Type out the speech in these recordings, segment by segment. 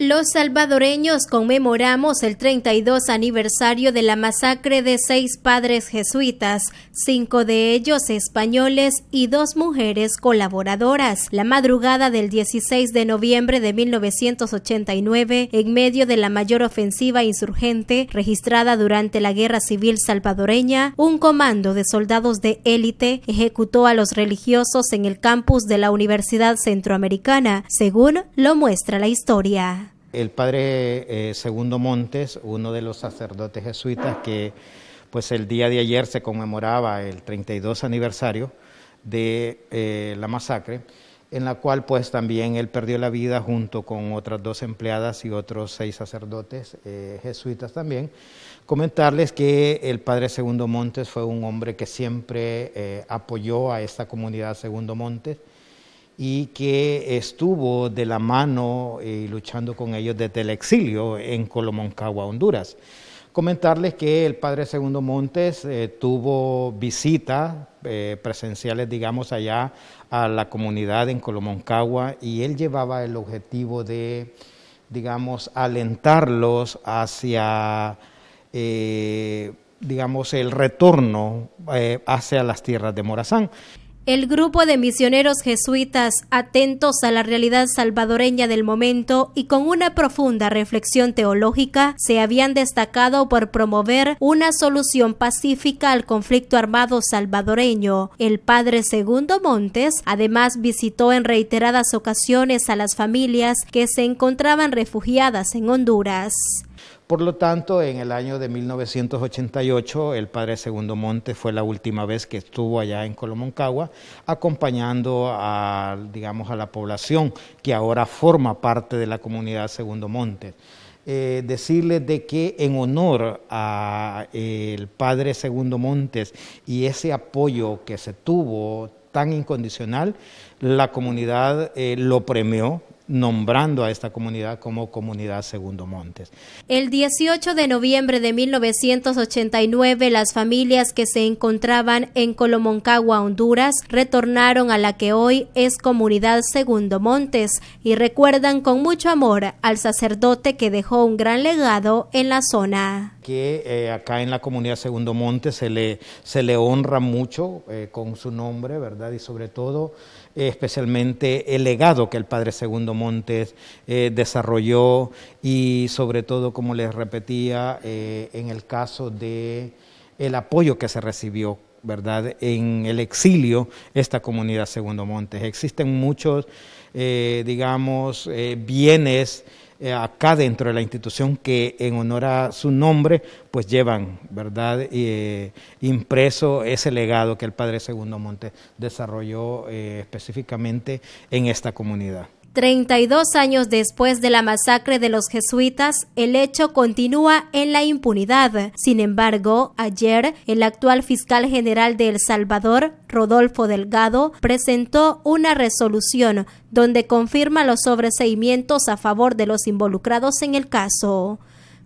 Los salvadoreños conmemoramos el 32 aniversario de la masacre de seis padres jesuitas, cinco de ellos españoles y dos mujeres colaboradoras. La madrugada del 16 de noviembre de 1989, en medio de la mayor ofensiva insurgente registrada durante la Guerra Civil salvadoreña, un comando de soldados de élite ejecutó a los religiosos en el campus de la Universidad Centroamericana, según lo muestra la historia el padre eh, Segundo Montes, uno de los sacerdotes jesuitas que pues el día de ayer se conmemoraba el 32 aniversario de eh, la masacre, en la cual pues también él perdió la vida junto con otras dos empleadas y otros seis sacerdotes eh, jesuitas también. Comentarles que el padre Segundo Montes fue un hombre que siempre apoyó a esta comunidad Segundo Montes y que estuvo de la mano y eh, luchando con ellos desde el exilio en Colomoncagua, Honduras. Comentarles que el padre Segundo Montes eh, tuvo visitas eh, presenciales, digamos, allá a la comunidad en Colomoncagua y él llevaba el objetivo de, digamos, alentarlos hacia, digamos, el retorno hacia las tierras de Morazán el grupo de misioneros jesuitas, atentos a la realidad salvadoreña del momento y con una profunda reflexión teológica, se habían destacado por promover una solución pacífica al conflicto armado salvadoreño. El padre Segundo Montes, además, visitó en reiteradas ocasiones a las familias que se encontraban refugiadas en Honduras. Por lo tanto, en el año de 1988, el padre Segundo Montes fue la última vez que estuvo allá en Colomoncagua, acompañando a, digamos, a la población que ahora forma parte de la comunidad Segundo Montes. Eh, decirles de que en honor a eh, el padre Segundo Montes y ese apoyo que se tuvo tan incondicional, la comunidad eh, lo premió nombrando a esta comunidad como Comunidad Segundo Montes. El 18 de noviembre de 1989, las familias que se encontraban en Colomoncagua, Honduras, retornaron a la que hoy es Comunidad Segundo Montes y recuerdan con mucho amor al sacerdote que dejó un gran legado en la zona que eh, acá en la comunidad Segundo Monte se le, se le honra mucho eh, con su nombre, ¿verdad? Y sobre todo, eh, especialmente el legado que el padre Segundo Montes desarrolló y sobre todo, como les repetía, en el caso de el apoyo que se recibió ¿verdad? En el exilio, esta comunidad Segundo Montes. Existen muchos, digamos, bienes eh, acá dentro de la institución que en honor a su nombre pues llevan, ¿verdad? Eh, impreso ese legado que el Padre Segundo monte desarrolló eh, específicamente en esta comunidad. Treinta y dos años después de la masacre de los jesuitas, el hecho continúa en la impunidad. Sin embargo, ayer, el actual fiscal general de El Salvador, Rodolfo Delgado, presentó una resolución donde confirma los sobreseimientos a favor de los involucrados en el caso.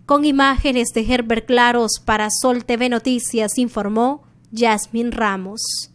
Con imágenes de Herbert Claros para Sol TV Noticias informó Jasmine Ramos.